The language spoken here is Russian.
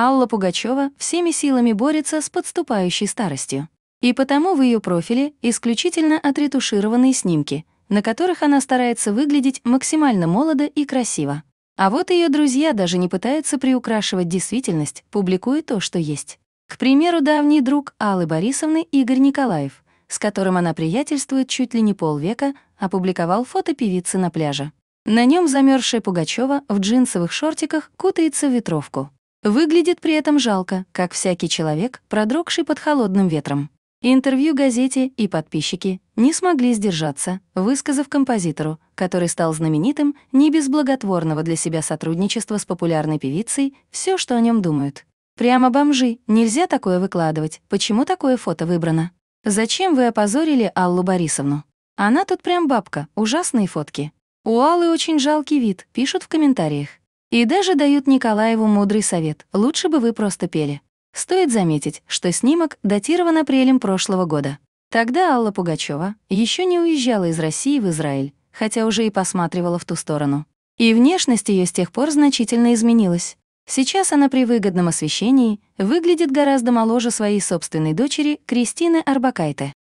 Алла Пугачева всеми силами борется с подступающей старостью. И потому в ее профиле исключительно отретушированные снимки, на которых она старается выглядеть максимально молодо и красиво. А вот ее друзья даже не пытаются приукрашивать действительность, публикуя то, что есть. К примеру, давний друг Аллы Борисовны Игорь Николаев, с которым она приятельствует чуть ли не полвека, опубликовал фото певицы на пляже. На нем замерзшая Пугачева в джинсовых шортиках кутается в ветровку. Выглядит при этом жалко, как всякий человек, продрогший под холодным ветром. Интервью газете и подписчики не смогли сдержаться, высказав композитору, который стал знаменитым не без благотворного для себя сотрудничества с популярной певицей, все, что о нем думают. Прямо бомжи, нельзя такое выкладывать, почему такое фото выбрано? Зачем вы опозорили Аллу Борисовну? Она тут прям бабка, ужасные фотки. У Аллы очень жалкий вид, пишут в комментариях. И даже дают Николаеву мудрый совет «Лучше бы вы просто пели». Стоит заметить, что снимок датирован апрелем прошлого года. Тогда Алла Пугачева еще не уезжала из России в Израиль, хотя уже и посматривала в ту сторону. И внешность ее с тех пор значительно изменилась. Сейчас она при выгодном освещении выглядит гораздо моложе своей собственной дочери Кристины Арбакайте.